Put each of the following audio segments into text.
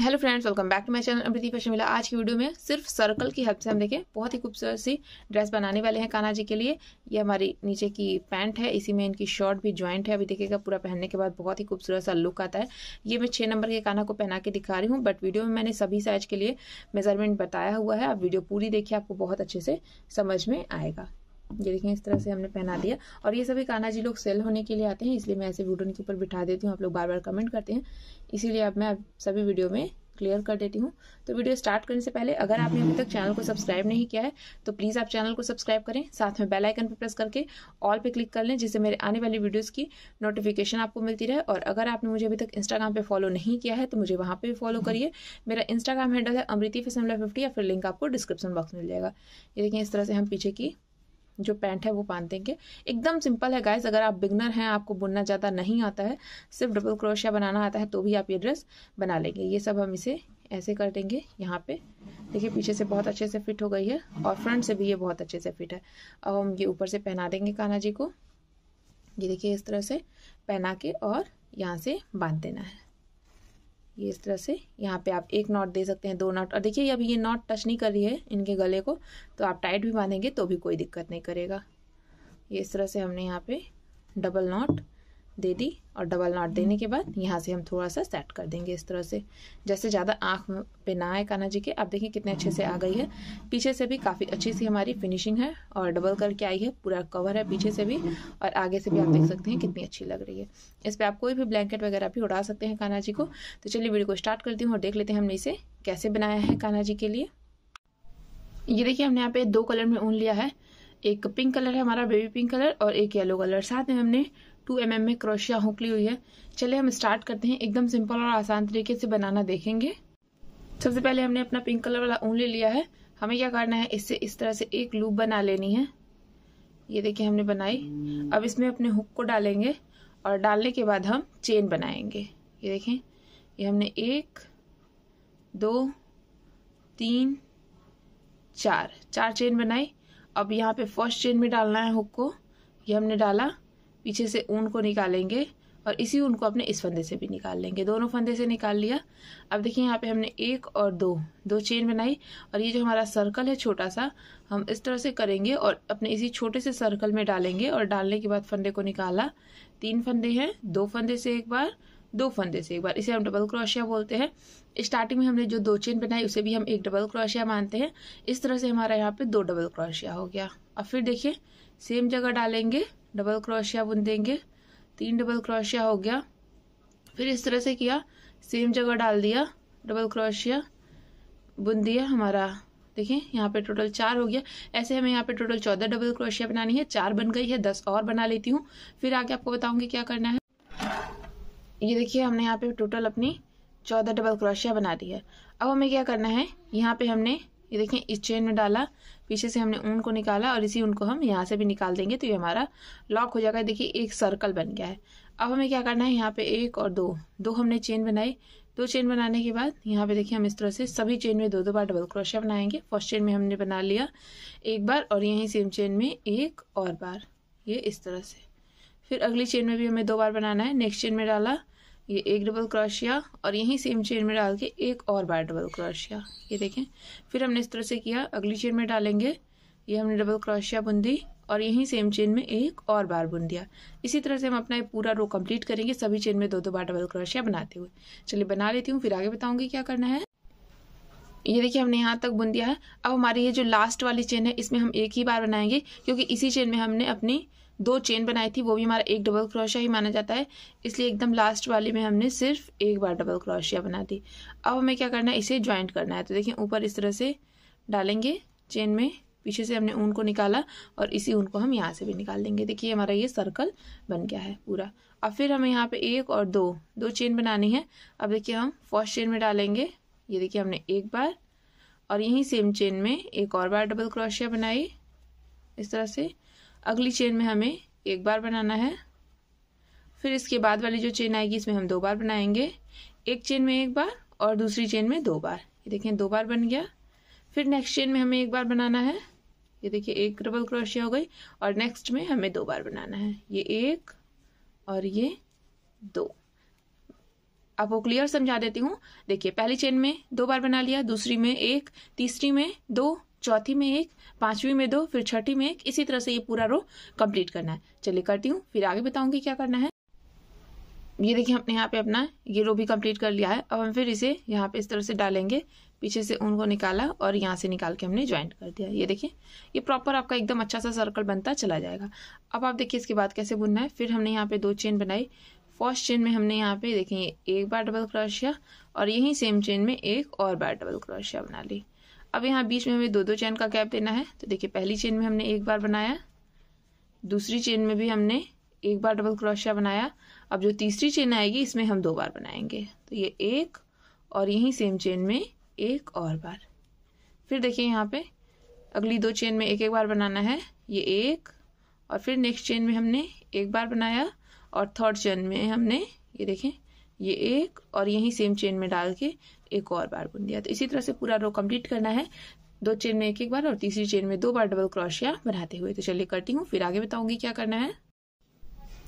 Hello friends welcome back to my channel Amriti fashion मिला आज की वीडियो में सिर्फ सर्कल की हेल्प से हम देखें बहुत ही खूबसूरत सी ड्रेस बनाने वाले हैं कान्हा जी के लिए ये हमारी नीचे की पैंट है इसी में इनकी शर्ट भी ज्वाइंट है अभी देखिएगा पूरा पहनने के बाद बहुत ही खूबसूरत सा लुक आता है ये मैं छः नंबर के काना को पहना के दिखा रही हूँ बट वीडियो में मैंने सभी साइज के लिए मेजरमेंट बताया हुआ है आप वीडियो पूरी देखिए आपको बहुत अच्छे से समझ में आएगा ये देखें इस तरह से हमने पहना दिया और ये सभी कान्हा जी लोग सेल होने के लिए आते हैं इसलिए मैं ऐसे वुडन के ऊपर बिठा देती हूँ आप लोग बार बार कमेंट करते हैं इसीलिए अब मैं सभी वीडियो में क्लियर कर देती हूँ तो वीडियो स्टार्ट करने से पहले अगर आपने अभी तक चैनल को सब्सक्राइब नहीं किया है तो प्लीज़ आप चैनल को सब्सक्राइब करें साथ में बेल आइकन पर प्रेस करके ऑल पे क्लिक कर लें जिससे मेरे आने वाली वीडियोस की नोटिफिकेशन आपको मिलती रहे और अगर आपने मुझे अभी तक इंस्टाग्राम पे फॉलो नहीं किया है तो मुझे वहाँ पर भी फॉलो करिए मेरा इंस्टाग्राम हैंडल है अमृति फिसमला फिफ्टी या फिर लिंक आपको डिस्क्रिप्शन बॉक्स मिल जाएगा ये देखिए इस तरह से हम पीछे की जो पैंट है वो बांध देंगे एकदम सिंपल है गाइस अगर आप बिगनर हैं आपको बुनना ज़्यादा नहीं आता है सिर्फ डबल क्रोशिया बनाना आता है तो भी आप ये ड्रेस बना लेंगे ये सब हम इसे ऐसे कर देंगे यहाँ पे देखिए पीछे से बहुत अच्छे से फिट हो गई है और फ्रंट से भी ये बहुत अच्छे से फिट है अब हम ये ऊपर से पहना देंगे कान्हा जी को ये देखिए इस तरह से पहना के और यहाँ से बांध देना है ये इस तरह से यहाँ पे आप एक नॉट दे सकते हैं दो नॉट और देखिए अभी ये नॉट टच नहीं कर रही है इनके गले को तो आप टाइट भी बांधेंगे तो भी कोई दिक्कत नहीं करेगा ये इस तरह से हमने यहाँ पे डबल नॉट दे दी और डबल नॉट देने हम्म। के बाद यहाँ से हम थोड़ा सा सेट कर देंगे इस तरह से जैसे ज़्यादा आँख पे ना आए काना जी के आप देखिए कितने अच्छे से आ गई है पीछे से भी काफ़ी अच्छी सी हमारी फिनिशिंग है और डबल करके आई है पूरा कवर है पीछे से भी और आगे से भी आप देख सकते हैं कितनी अच्छी लग रही है इस पर आप कोई भी ब्लैंकेट वगैरह भी उड़ा सकते हैं काना जी को तो चलिए वीडियो को स्टार्ट करती हूँ और देख लेते हैं हमने इसे कैसे बनाया है काना जी के लिए ये देखिए हमने यहाँ पे दो कलर में ऊन लिया है एक पिंक कलर है हमारा बेबी पिंक कलर और एक येलो कलर साथ में हमने टू एम mm में क्रोशिया हुक ली हुई है चले हम स्टार्ट करते हैं एकदम सिंपल और आसान तरीके से बनाना देखेंगे सबसे पहले हमने अपना पिंक कलर वाला ऊन ले लिया है हमें क्या करना है इससे इस तरह से एक लूप बना लेनी है ये देखिए हमने बनाई अब इसमें अपने हुक को डालेंगे और डालने के बाद हम चेन बनाएंगे ये देखें ये हमने एक दो तीन चार चार चेन बनाई अब यहाँ पे फर्स्ट चेन में डालना है हुक को ये हमने डाला पीछे से ऊन को निकालेंगे और इसी ऊन को अपने इस फंदे से भी निकाल लेंगे दोनों फंदे से निकाल लिया अब देखिए यहाँ पे हमने एक और दो दो चेन बनाई और ये जो हमारा सर्कल है छोटा सा हम इस तरह से करेंगे और अपने इसी छोटे से सर्कल में डालेंगे और डालने के बाद फंदे को निकाला तीन फंदे हैं दो फंदे से एक बार दो फंदे से एक बार इसे हम डबल क्रोशिया बोलते हैं स्टार्टिंग में हमने जो दो चेन बनाई उसे भी हम एक डबल क्रोशिया मानते हैं इस तरह से हमारा यहाँ पे दो डबल क्रोशिया हो गया अब फिर देखिए सेम जगह डालेंगे डबल क्रोशिया बुन देंगे तीन डबल क्रोशिया हो गया फिर इस तरह से किया सेम जगह डाल दिया डबल क्रोशिया बुन दिया हमारा देखिए यहाँ पे टोटल चार हो गया ऐसे हमें यहाँ पे टोटल चौदह डबल क्रोशिया बनानी है चार बन गई है दस और बना लेती हूँ फिर आगे आपको बताऊंगी क्या करना है ये देखिए हमने यहाँ पे टोटल अपनी चौदह डबल क्रोशिया बना दी है अब हमें क्या करना है यहाँ पे हमने ये देखें इस चेन में डाला पीछे से हमने ऊन को निकाला और इसी ऊन को हम यहाँ से भी निकाल देंगे तो ये हमारा लॉक हो जाएगा देखिए एक सर्कल बन गया है अब हमें क्या करना है यहाँ पे एक और दो दो हमने चेन बनाई दो चेन बनाने के बाद यहाँ पे देखिए हम इस तरह से सभी चेन में दो दो बार डबल क्रोशिया बनाएंगे फर्स्ट चेन में हमने बना लिया एक बार और यहीं सेम चेन में एक और बार ये इस तरह से फिर अगली चेन में भी हमें दो बार बनाना है नेक्स्ट चेन में डाला ये एक डबल क्रोशिया और यहीं सेम चेन में डाल के एक और बार डबल क्रोशिया ये देखें फिर हमने इस तरह से किया अगली चेन में डालेंगे ये हमने डबल क्रोशिया बुन दी और यहीं सेम चेन में एक और बार बुन दिया इसी तरह से हम अपना पूरा रो कंप्लीट करेंगे सभी चेन में दो दो बार डबल क्रोशिया बनाते हुए चलिए बना लेती हूँ फिर आगे बताऊँगी क्या करना है ये देखिए हमने यहाँ तक बुन दिया है अब हमारी ये जो लास्ट वाली चेन है इसमें हम एक ही बार बनाएंगे क्योंकि इसी चेन में हमने अपनी दो चेन बनाई थी वो भी हमारा एक डबल क्रोशिया ही माना जाता है इसलिए एकदम लास्ट वाली में हमने सिर्फ एक बार डबल क्रोशिया बना दी अब हमें क्या करना है इसे ज्वाइंट करना है तो देखिए ऊपर इस तरह से डालेंगे चेन में पीछे से हमने ऊन को निकाला और इसी ऊन को हम यहाँ से भी निकाल देंगे देखिए हमारा ये सर्कल बन गया है पूरा अब फिर हमें यहाँ पे एक और दो दो चेन बनानी है अब देखिए हम फर्स्ट चेन में डालेंगे ये देखिए हमने एक बार और यहीं सेम चेन में एक और बार डबल क्रोशिया बनाई इस तरह से अगली चेन में हमें एक बार बनाना है फिर इसके बाद वाली जो चेन आएगी इसमें हम दो बार बनाएंगे एक चेन में एक बार और दूसरी चेन में दो बार ये देखें दो बार बन गया फिर नेक्स्ट चेन में हमें एक बार बनाना है ये देखिए एक डबल क्रोशिया हो गई और नेक्स्ट में हमें दो बार बनाना है ये एक और ये दो आपको क्लियर समझा देती हूँ देखिए पहली चेन में दो बार बना लिया दूसरी में एक तीसरी में दो चौथी में एक पांचवी में दो फिर छठी में एक इसी तरह से ये पूरा रो कंप्लीट करना है चलिए करती हूँ फिर आगे बताऊंगी क्या करना है ये देखिए हमने यहाँ पे अपना ये रो भी कंप्लीट कर लिया है अब हम फिर इसे यहाँ पे इस तरह से डालेंगे पीछे से उनको निकाला और यहाँ से निकाल के हमने ज्वाइंट कर दिया ये देखिए ये प्रॉपर आपका एकदम अच्छा सा सर्कल बनता चला जाएगा अब आप देखिए इसके बाद कैसे बुनना है फिर हमने यहाँ पे दो चेन बनाई फर्स्ट चेन में हमने यहाँ पे देखिए एक बार डबल क्रोशिया और यही सेम चेन में एक और बार डबल क्रोशिया बना ली अब यहाँ बीच में हमें दो दो चेन का गैप देना है तो देखिए पहली चेन में हमने एक बार बनाया दूसरी चेन में भी हमने एक बार डबल क्रोशिया बनाया अब जो तीसरी चेन आएगी इसमें हम दो बार बनाएंगे तो ये एक और यही सेम चेन में एक और बार फिर देखिए यहाँ पे अगली दो चेन में एक एक बार बनाना है ये एक और फिर नेक्स्ट चेन में हमने एक बार बनाया और थर्ड चेन में हमने ये देखें ये एक और यही सेम चेन में डाल के एक और बार बुन दिया तो इसी तरह से पूरा रो कंप्लीट करना है दो चेन में एक एक बार और तीसरी चेन में दो बार डबल क्रोशिया बनाते हुए तो चलिए करती हूँ फिर आगे बताऊंगी क्या करना है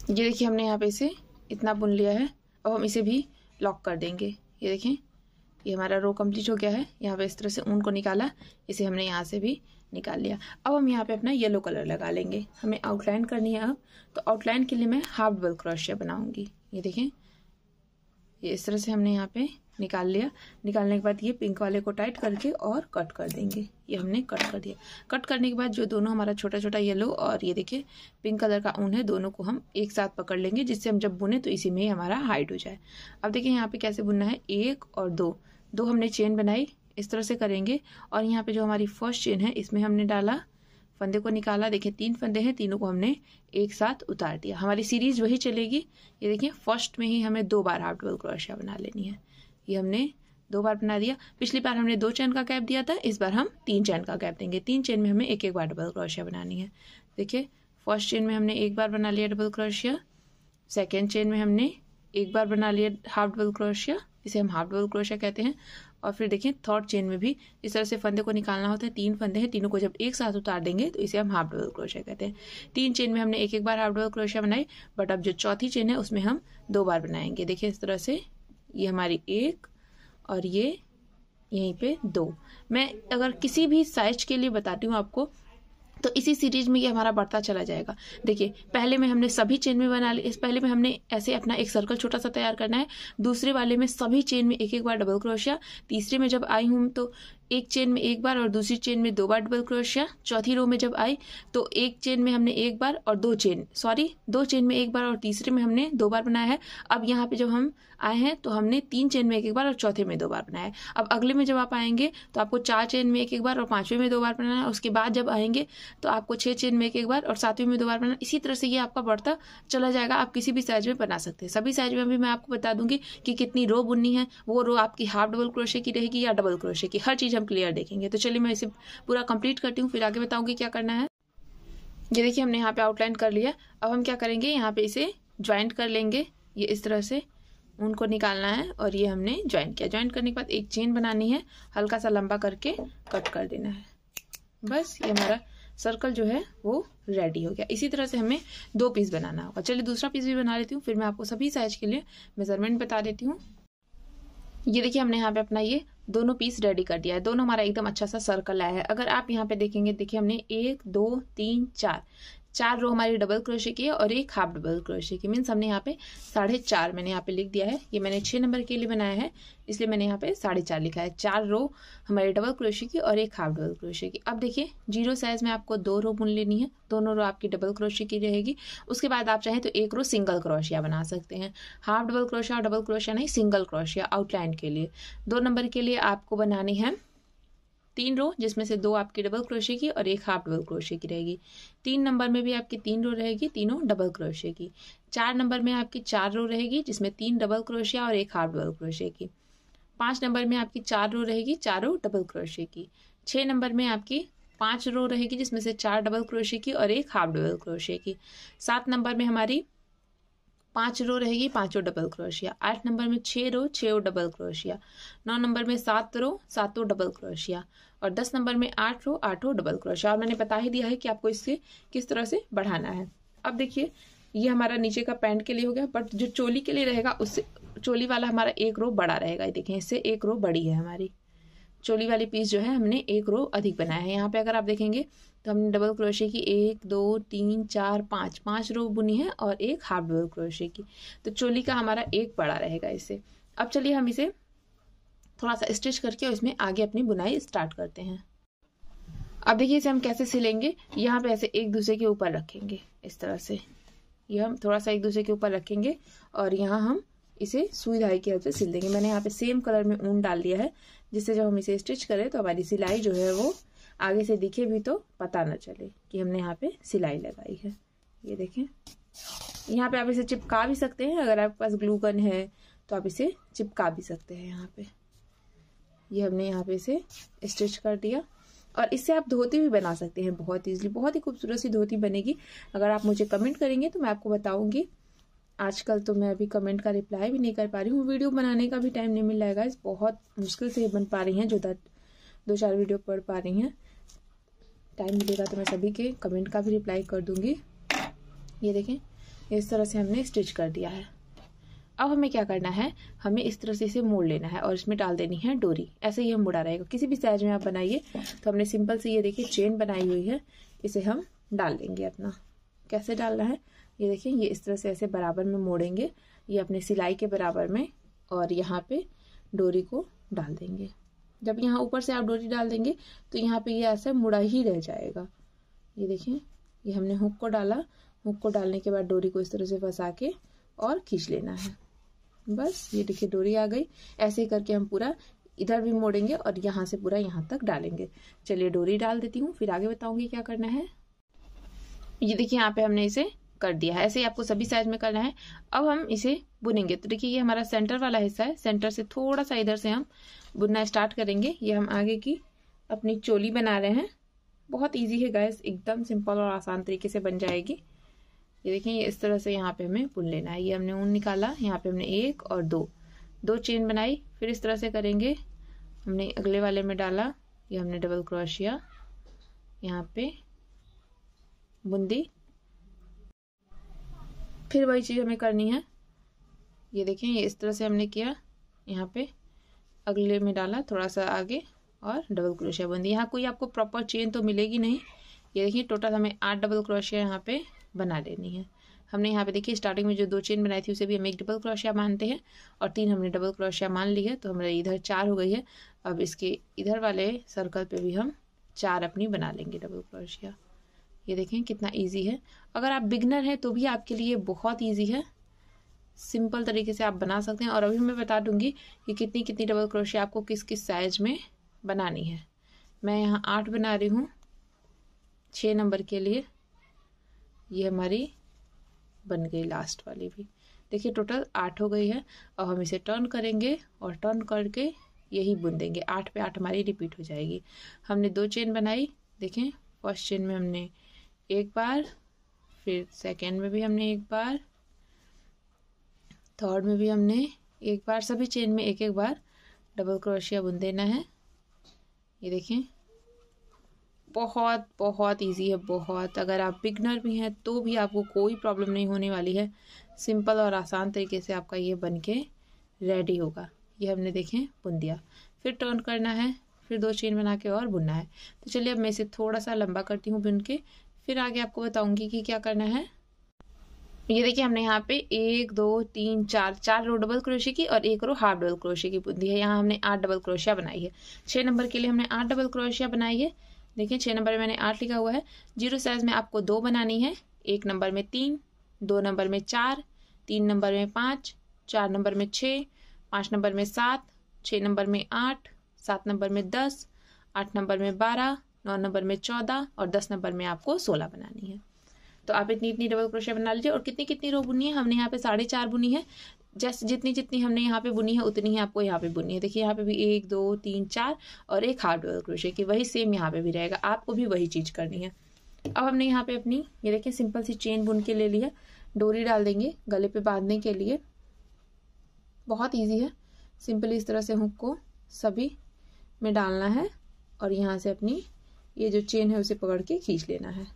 ये देखिए हमने यहाँ पे इसे इतना बुन लिया है अब हम इसे भी लॉक कर देंगे ये देखें ये हमारा रो कंप्लीट हो गया है यहाँ पे इस तरह से ऊन को निकाला इसे हमने यहाँ से भी निकाल लिया अब हम यहाँ पे अपना येलो कलर लगा लेंगे हमें आउटलाइन करनी है अब तो आउटलाइन के लिए मैं हाफ डबल क्रोशिया बनाऊंगी ये देखें ये इस तरह से हमने यहाँ पे निकाल लिया निकालने के बाद ये पिंक वाले को टाइट करके और कट कर देंगे ये हमने कट कर दिया कट करने के बाद जो दोनों हमारा छोटा छोटा येलो और ये देखिए पिंक कलर का ऊन है दोनों को हम एक साथ पकड़ लेंगे जिससे हम जब बुने तो इसी में ही हमारा हाइट हो जाए अब देखिए यहाँ पे कैसे बुनना है एक और दो दो हमने चेन बनाई इस तरह से करेंगे और यहाँ पे जो हमारी फर्स्ट चेन है इसमें हमने डाला फंदे को निकाला देखिए तीन फंदे हैं तीनों को हमने एक साथ उतार दिया हमारी सीरीज वही चलेगी ये देखिए फर्स्ट में ही हमें दो बार हाफ डबल क्रोशिया बना लेनी है ये हमने दो बार बना दिया पिछली बार हमने दो चैन का गैप दिया था इस बार हम तीन चैन का गैप देंगे तीन चैन में हमें एक एक बार डबल क्रोशिया बनानी है देखिए फर्स्ट चेन में हमने एक बार बना लिया डबल क्रोशिया सेकेंड चेन में हमने एक बार बना लिया हाफ डबल क्रोशिया इसे हम हाफ डबल क्रोशिया कहते हैं और फिर देखें थर्ड चेन में भी इस तरह से फंदे को निकालना होता है तीन फंदे हैं तीनों को जब एक साथ उतार देंगे तो इसे हम हाफ डबल क्रोशिया कहते हैं तीन चेन में हमने एक एक बार हाफ डबल क्रोशिया बनाई बट अब जो चौथी चेन है उसमें हम दो बार बनाएंगे देखिए इस तरह से ये हमारी एक और ये यहीं पे दो मैं अगर किसी भी साइज के लिए बताती हूँ आपको तो इसी सीरीज में ये हमारा बढ़ता चला जाएगा देखिए पहले में हमने सभी चेन में बना ली इस पहले में हमने ऐसे अपना एक सर्कल छोटा सा तैयार करना है दूसरे वाले में सभी चेन में एक एक बार डबल क्रोशिया तीसरे में जब आई हूँ तो एक चेन में एक बार और दूसरी चेन में दो बार डबल क्रोशिया चौथी रो में जब आई तो एक चेन में हमने एक बार और दो चेन सॉरी दो चेन में एक बार और तीसरे में हमने दो बार बनाया है अब यहाँ पे जब हम आए हैं तो हमने तीन चेन में एक एक बार और चौथे में दो बार बनाया है अब अगले में जब आप आएंगे तो आपको चार चेन में एक एक बार और पांचवें में दो बार बनाना है उसके बाद जब आएंगे तो आपको छह चेन में एक एक बार और सातवें में दो बार बनाना इसी तरह से ये आपका बढ़ता चला जाएगा आप किसी भी साइज में बना सकते हैं सभी साइज में भी मैं आपको बता दूंगी कि कितनी रो बुननी है वो रो आपकी हाफ डबल क्रोशे की रहेगी या डबल क्रोशे की हर चीज़ हम क्लियर देखेंगे तो चलिए मैं इसे पूरा कंप्लीट करती हूँ फिर आगे बताऊँगी क्या करना है ये देखिए हमने यहाँ पे आउटलाइन कर लिया अब हम क्या करेंगे यहाँ पे इसे ज्वाइंट कर लेंगे ये इस तरह से ऊन को निकालना है और ये हमने ज्वाइंट किया ज्वाइंट करने के बाद एक चेन बनानी है हल्का सा लंबा करके कट कर देना है बस ये हमारा सर्कल जो है वो रेडी हो गया इसी तरह से हमें दो पीस बनाना होगा चलिए दूसरा पीस भी बना लेती हूँ फिर मैं आपको सभी साइज के लिए मेजरमेंट बता देती हूँ ये देखिए हमने यहाँ पे अपना ये दोनों पीस रेडी कर दिया है दोनों हमारा एकदम अच्छा सा सर्कल आया है अगर आप यहाँ पे देखेंगे देखिए हमने एक दो तीन चार चार रो हमारी डबल क्रोशे की है और एक हाफ डबल क्रोशे की मीन्स हमने यहाँ पे साढ़े चार मैंने यहाँ पे लिख दिया है ये मैंने छः नंबर के लिए बनाया है इसलिए मैंने यहाँ पे साढ़े चार लिखा है चार रो हमारी डबल क्रोशे की और एक हाफ डबल क्रोशे की अब देखिए जीरो साइज में आपको दो रो बुन लेनी है दोनों रो आपकी डबल क्रोशे की रहेगी उसके बाद आप चाहें तो एक रो सिंगल क्रोशिया बना सकते हैं हाफ डबल क्रोशिया और डबल क्रोशिया नहीं सिंगल क्रोशिया आउटलाइन के लिए दो नंबर के लिए आपको बनानी है तीन रो जिसमें से दो आपकी डबल क्रोशे की और एक हाफ डबल क्रोशे की रहेगी तीन नंबर में भी आपकी तीन रो रहेगी तीनों डबल क्रोशे की चार नंबर में आपकी चार रो रहेगी जिसमें तीन डबल क्रोशिया और एक हाफ डबल क्रोशे की पाँच नंबर में आपकी चार रो रहेगी चारों डबल क्रोशे की छः नंबर में आपकी पाँच रो रहेगी जिसमें से चार डबल क्रोशे की और एक हाफ डबल क्रोशे की सात नंबर में हमारी पांच रो रहेगी पांचों डबल क्रोशिया आठ नंबर में छः रो छो डबल क्रोशिया नौ नंबर में सात रो सातों डबल क्रोशिया और दस नंबर में आठ रो आठों डबल क्रोशिया और मैंने बता ही दिया है कि आपको इससे किस तरह से बढ़ाना है अब देखिए ये हमारा नीचे का पैंट के लिए हो गया बट जो चोली के लिए रहेगा उससे चोली वाला हमारा एक रो बड़ा रहेगा ये देखें इससे एक रो बड़ी है हमारी चोली वाली पीस जो है हमने एक रो अधिक बनाया है यहाँ पे अगर आप देखेंगे तो हमने डबल क्रोशे की एक दो तीन चार पाँच पाँच रो बुनी है और एक हाफ डबल क्रोशे की तो चोली का हमारा एक पड़ा रहेगा इसे अब चलिए हम इसे थोड़ा सा स्टिच करके और इसमें आगे अपनी बुनाई स्टार्ट करते हैं अब देखिए इसे हम कैसे सिलेंगे यहाँ पे ऐसे एक दूसरे के ऊपर रखेंगे इस तरह से ये हम थोड़ा सा एक दूसरे के ऊपर रखेंगे और यहाँ हम इसे सुई धाई की हेल्प से सिल देंगे मैंने यहाँ पे सेम कलर में ऊन डाल दिया है जिससे जब हम इसे स्टिच करें तो हमारी सिलाई जो है वो आगे से दिखे भी तो पता ना चले कि हमने यहाँ पे सिलाई लगाई है ये देखें यहाँ पे आप इसे चिपका भी सकते हैं अगर आपके पास ग्लू गन है तो आप इसे चिपका भी सकते हैं यहाँ पे ये हमने यहाँ पे इसे स्टिच कर दिया और इससे आप धोती भी बना सकते हैं बहुत ईजिली बहुत ही खूबसूरत सी धोती बनेगी अगर आप मुझे कमेंट करेंगे तो मैं आपको बताऊँगी आजकल तो मैं अभी कमेंट का रिप्लाई भी नहीं कर पा रही हूँ वीडियो बनाने का भी टाइम नहीं मिल रहा है बहुत मुश्किल से ये बन पा रही हैं जो दो चार वीडियो पढ़ पा रही हैं टाइम मिलेगा तो मैं सभी के कमेंट का भी रिप्लाई कर दूँगी ये देखें इस तरह से हमने स्टिच कर दिया है अब हमें क्या करना है हमें इस तरह से इसे मोड़ लेना है और इसमें डाल देनी है डोरी ऐसे ही हम मुड़ा रहेगा किसी भी साइज में आप बनाइए तो हमने सिंपल से ये देखिए चेन बनाई हुई है इसे हम डाल देंगे अपना कैसे डालना है ये देखिए ये इस तरह से ऐसे बराबर में मोड़ेंगे ये अपने सिलाई के बराबर में और यहाँ पे डोरी को डाल देंगे जब यहाँ ऊपर से आप डोरी डाल देंगे तो यहाँ पे ये ऐसा मुड़ा ही रह जाएगा ये देखिए ये हमने हुक को डाला हुक को डालने के बाद डोरी को इस तरह से फंसा के और खींच लेना है बस ये देखिए डोरी आ गई ऐसे ही करके हम पूरा इधर भी मोड़ेंगे और यहाँ से पूरा यहाँ तक डालेंगे चलिए डोरी डाल देती हूँ फिर आगे बताऊँगी क्या करना है ये देखिए यहाँ पे हमने इसे कर दिया है ऐसे ही आपको सभी साइज में करना है अब हम इसे बुनेंगे तो देखिए ये हमारा सेंटर वाला हिस्सा है सेंटर से थोड़ा सा इधर से हम बुनना स्टार्ट करेंगे ये हम आगे की अपनी चोली बना रहे हैं बहुत इजी है गैस एकदम सिंपल और आसान तरीके से बन जाएगी ये देखें इस तरह से यहाँ पे हमें बुन लेना है ये हमने ऊन निकाला यहाँ पे हमने एक और दो दो चेन बनाई फिर इस तरह से करेंगे हमने अगले वाले में डाला ये हमने डबल क्रोशिया यहाँ पे बुंदी फिर वही चीज़ हमें करनी है ये देखें ये इस तरह से हमने किया यहाँ पे अगले में डाला थोड़ा सा आगे और डबल क्रोशिया बंदी यहाँ कोई आपको प्रॉपर चेन तो मिलेगी नहीं ये देखिए टोटल हमें आठ डबल क्रोशिया यहाँ पे बना लेनी है हमने यहाँ पे देखिए स्टार्टिंग में जो दो चेन बनाई थी उसे भी हम एक डबल क्रोशिया मानते हैं और तीन हमने डबल क्रोशिया मान ली है तो हमारे इधर चार हो गई है अब इसके इधर वाले सर्कल पर भी हम चार अपनी बना लेंगे डबल क्रोशिया ये देखें कितना ईजी है अगर आप बिगनर हैं तो भी आपके लिए बहुत ईजी है सिंपल तरीके से आप बना सकते हैं और अभी मैं बता दूंगी कि कितनी कितनी डबल क्रोशी आपको किस किस साइज में बनानी है मैं यहाँ आठ बना रही हूँ छः नंबर के लिए ये हमारी बन गई लास्ट वाली भी देखिए टोटल आठ हो गई है अब हम इसे टर्न करेंगे और टर्न करके यही बुन देंगे आठ पे आठ हमारी रिपीट हो जाएगी हमने दो चेन बनाई देखें फर्स्ट चेन में हमने एक बार फिर सेकेंड में भी हमने एक बार थर्ड में भी हमने एक बार सभी चेन में एक एक बार डबल क्रोशिया बुन देना है ये देखें बहुत बहुत इजी है बहुत अगर आप बिगनर भी हैं तो भी आपको कोई प्रॉब्लम नहीं होने वाली है सिंपल और आसान तरीके से आपका ये बन के रेडी होगा ये हमने देखें बुन दिया फिर टर्न करना है फिर दो चेन बना के और बुनना है तो चलिए अब मैं इसे थोड़ा सा लंबा करती हूँ बुन के फिर आगे आपको बताऊंगी कि क्या करना है ये देखिए हमने यहाँ पे एक दो तीन चार चार रो डबल क्रोशे की और एक रो हाफ डबल क्रोशे की बुंदी है यहाँ हमने आठ डबल क्रोशिया बनाई है छह नंबर के लिए हमने आठ डबल क्रोशिया बनाई है देखिए छह नंबर में मैंने आठ लिखा हुआ है जीरो साइज में आपको दो बनानी है एक नंबर में तीन दो नंबर में चार तीन नंबर में पाँच चार नंबर में छः पाँच नंबर में सात छः नंबर में आठ सात नंबर में दस आठ नंबर में बारह नौ नंबर में चौदह और दस नंबर में आपको सोलह बनानी है तो आप इतनी इतनी डबल क्रोशे बना लीजिए और कितनी कितनी रो बुनी है हमने यहाँ पे साढ़े चार बुनी है जैसे जितनी जितनी हमने यहाँ पे बुनी है उतनी ही आपको यहाँ पे बुनी है देखिए यहाँ पे भी एक दो तीन चार और एक हाफ डबल क्रोशे की वही सेम यहाँ पे भी रहेगा आपको भी वही चीज़ करनी है अब हमने यहाँ पे अपनी ये देखिए सिंपल सी चेन बुन के ले लिया डोरी डाल देंगे गले पे बांधने के लिए बहुत ईजी है सिंपली इस तरह से हुक को सभी में डालना है और यहाँ से अपनी ये जो चेन है उसे पकड़ के खींच लेना है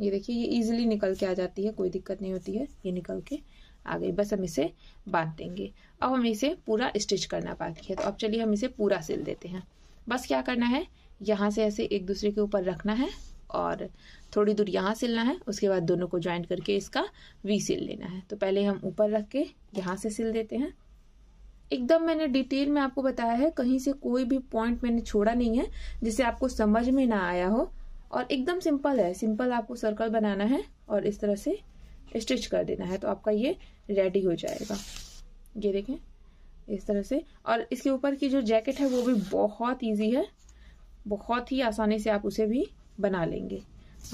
ये देखिए ये इजीली निकल के आ जाती है कोई दिक्कत नहीं होती है ये निकल के आ गई बस हम इसे बांध देंगे अब हम इसे पूरा स्टिच करना बाकी है तो अब चलिए हम इसे पूरा सिल देते हैं बस क्या करना है यहाँ से ऐसे एक दूसरे के ऊपर रखना है और थोड़ी दूर यहाँ सिलना है उसके बाद दोनों को ज्वाइंट करके इसका वी सिल लेना है तो पहले हम ऊपर रख के यहाँ से सिल देते हैं एकदम मैंने डिटेल में आपको बताया है कहीं से कोई भी पॉइंट मैंने छोड़ा नहीं है जिसे आपको समझ में ना आया हो और एकदम सिंपल है सिंपल आपको सर्कल बनाना है और इस तरह से स्टिच कर देना है तो आपका ये रेडी हो जाएगा ये देखें इस तरह से और इसके ऊपर की जो जैकेट है वो भी बहुत ईजी है बहुत ही आसानी से आप उसे भी बना लेंगे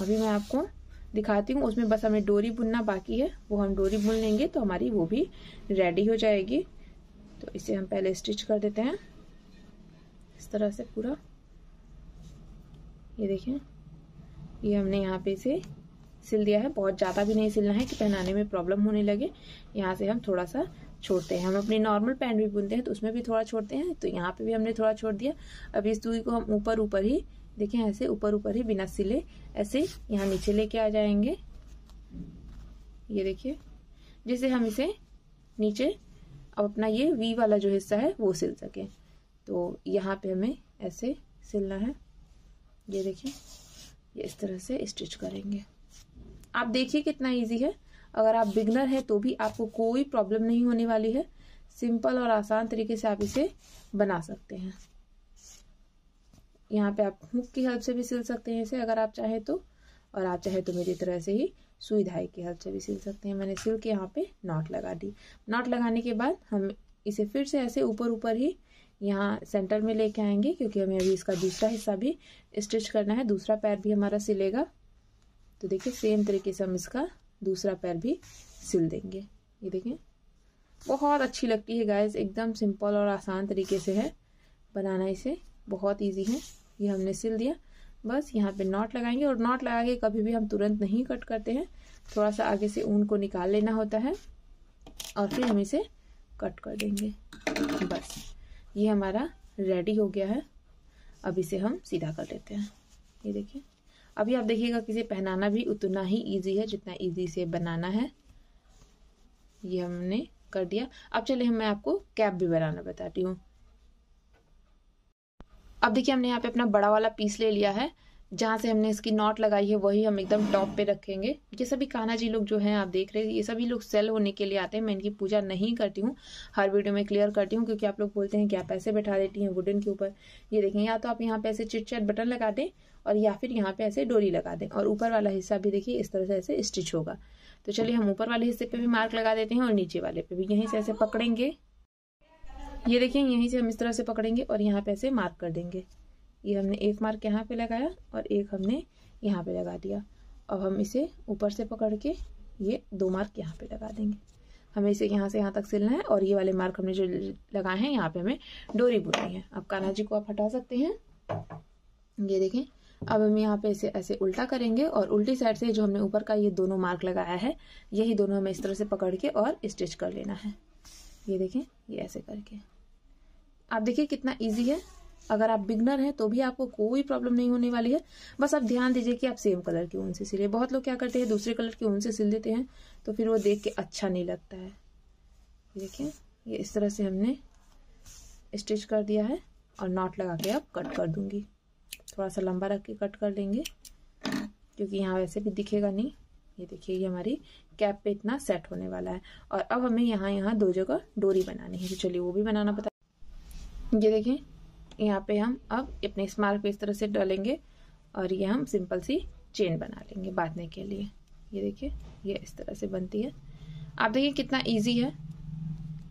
अभी मैं आपको दिखाती हूँ उसमें बस हमें डोरी बुनना बाकी है वो हम डोरी बुन लेंगे तो हमारी वो भी रेडी हो जाएगी तो इसे हम पहले स्टिच कर देते हैं इस तरह से पूरा ये देखें ये हमने यहाँ पे इसे सिल दिया है बहुत ज़्यादा भी नहीं सिलना है कि पहनाने में प्रॉब्लम होने लगे यहाँ से हम थोड़ा सा छोड़ते हैं हम अपनी नॉर्मल पैंट भी बुनते हैं तो उसमें भी थोड़ा छोड़ते हैं तो यहाँ पे भी हमने थोड़ा छोड़ दिया अब इस दूरी को हम ऊपर ऊपर ही देखें ऐसे ऊपर ऊपर ही बिना सिले ऐसे यहाँ नीचे लेके आ जाएंगे ये देखिए जैसे हम इसे नीचे अब अपना ये वी वाला जो हिस्सा है वो सिल सके तो यहाँ पे हमें ऐसे सिलना है ये देखिए ये इस तरह से स्टिच करेंगे आप देखिए कितना इजी है अगर आप बिगनर हैं तो भी आपको कोई प्रॉब्लम नहीं होने वाली है सिंपल और आसान तरीके से आप इसे बना सकते हैं यहाँ पे आप हुक की हेल्प से भी सिल सकते हैं इसे अगर आप चाहें तो और आप चाहें तो मेरी तरह से ही सुई धाई की हेल्प से भी सिल सकते हैं मैंने सिल के यहाँ पे नॉट लगा दी नॉट लगाने के बाद हम इसे फिर से ऐसे ऊपर ऊपर ही यहाँ सेंटर में लेके आएंगे क्योंकि हमें अभी इसका दूसरा हिस्सा भी स्टिच करना है दूसरा पैर भी हमारा सिलेगा तो देखिए सेम तरीके से हम इसका दूसरा पैर भी सिल देंगे ये देखें बहुत अच्छी लगती है गाइस एकदम सिंपल और आसान तरीके से है बनाना इसे बहुत ईजी है ये हमने सिल दिया बस यहाँ पे नॉट लगाएंगे और नॉट लगा के कभी भी हम तुरंत नहीं कट करते हैं थोड़ा सा आगे से ऊन को निकाल लेना होता है और फिर हम इसे कट कर देंगे बस ये हमारा रेडी हो गया है अब इसे हम सीधा कर लेते हैं ये देखिए अभी आप देखिएगा कि इसे पहनाना भी उतना ही ईजी है जितना ईजी से बनाना है ये हमने कर दिया अब चलिए मैं आपको कैप भी बनाना बताती हूँ अब देखिए हमने यहाँ पे अपना बड़ा वाला पीस ले लिया है जहाँ से हमने इसकी नॉट लगाई है वही हम एकदम टॉप पे रखेंगे ये सभी कान्हा जी लोग जो हैं आप देख रहे हैं ये सभी लोग सेल होने के लिए आते हैं मैं इनकी पूजा नहीं करती हूँ हर वीडियो में क्लियर करती हूँ क्योंकि आप लोग बोलते हैं कि आप ऐसे बैठा देती हैं वुडन के ऊपर ये देखें या तो आप यहाँ पे ऐसे चिटचैट बटन लगा दें और या फिर यहाँ पे ऐसे डोरी लगा दें और ऊपर वाला हिस्सा भी देखिए इस तरह से ऐसे स्टिच होगा तो चलिए हम ऊपर वाले हिस्से पे भी मार्क लगा देते हैं और नीचे वाले पे भी यहीं से ऐसे पकड़ेंगे ये देखिए यहीं से हम इस तरह से पकड़ेंगे और यहाँ पे ऐसे मार्क कर देंगे ये हमने एक मार्क यहाँ पे लगाया और एक हमने यहाँ पे लगा दिया अब हम इसे ऊपर से पकड़ के ये दो मार्क यहाँ पे लगा देंगे हमें इसे यहाँ से यहाँ तक सिलना है और ये वाले मार्क हमने जो लगाए हैं यहाँ पे हमें डोरी बुननी है अब कान्हा जी को आप हटा सकते हैं ये देखें अब हम यहाँ पे इसे ऐसे उल्टा करेंगे और उल्टी साइड से जो हमने ऊपर का ये दोनों मार्क लगाया है यही दोनों हमें इस तरह से पकड़ के और स्टिच कर लेना है ये देखें ये ऐसे करके आप देखिए कितना इजी है अगर आप बिगनर हैं तो भी आपको कोई प्रॉब्लम नहीं होने वाली है बस आप ध्यान दीजिए कि आप सेम कलर की ऊन से सिले बहुत लोग क्या करते हैं दूसरे कलर की ऊन से सिल देते हैं तो फिर वो देख के अच्छा नहीं लगता है देखिए ये इस तरह से हमने स्टिच कर दिया है और नॉट लगा के आप कट कर दूंगी थोड़ा सा लंबा रख के कट कर लेंगे क्योंकि यहाँ वैसे भी दिखेगा नहीं ये देखिए ये हमारी कैप पे इतना सेट होने वाला है और अब हमें यहाँ यहाँ दो जगह डोरी बनानी है तो चलिए वो भी बनाना पता ये देखिए यहाँ पे हम अब अपने स्मार्क पे इस तरह से डालेंगे और ये हम सिंपल सी चेन बना लेंगे बांधने के लिए ये देखिए ये इस तरह से बनती है आप देखिए कितना ईजी है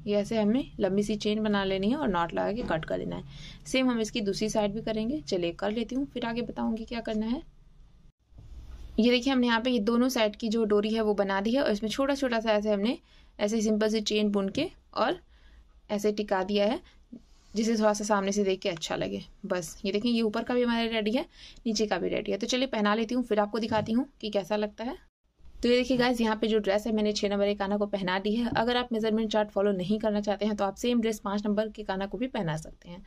ये ऐसे हमें लंबी सी चेन बना लेनी है और नॉट लगा के कट कर देना है सेम हम इसकी दूसरी साइड भी करेंगे चलिए कर लेती हूँ फिर आगे बताऊँगी क्या करना है ये देखिए हमने यहाँ पे ये दोनों साइड की जो डोरी है वो बना दी है और इसमें छोटा छोटा सा ऐसे हमने ऐसे सिंपल से चेन बुन के और ऐसे टिका दिया है जिसे थोड़ा सा सामने से देख के अच्छा लगे बस ये देखें ये ऊपर का भी हमारा रेडी है नीचे का भी रेडी है तो चलिए पहना लेती हूँ फिर आपको दिखाती हूँ कि कैसा लगता है तो ये देखिए गाइज यहाँ पे जो ड्रेस है मैंने छः नंबर के काना को पहना दी है अगर आप मेजरमेंट चार्ट फॉलो नहीं करना चाहते हैं तो आप सेम ड्रेस पाँच नंबर के काना को भी पहना सकते हैं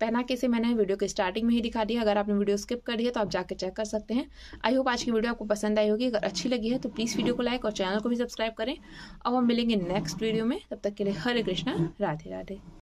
पहना कैसे मैंने वीडियो के स्टार्टिंग में ही दिखा दिया अगर आपने वीडियो स्किप कर दिया तो आप जाकर चेक कर सकते हैं आई होप आज की वीडियो आपको पसंद आई होगी अगर अच्छी लगी है तो प्लीज़ वीडियो को लाइक और चैनल को भी सब्सक्राइब करें अब हम मिलेंगे नेक्स्ट वीडियो में तब तक के लिए हरे कृष्णा राधे राधे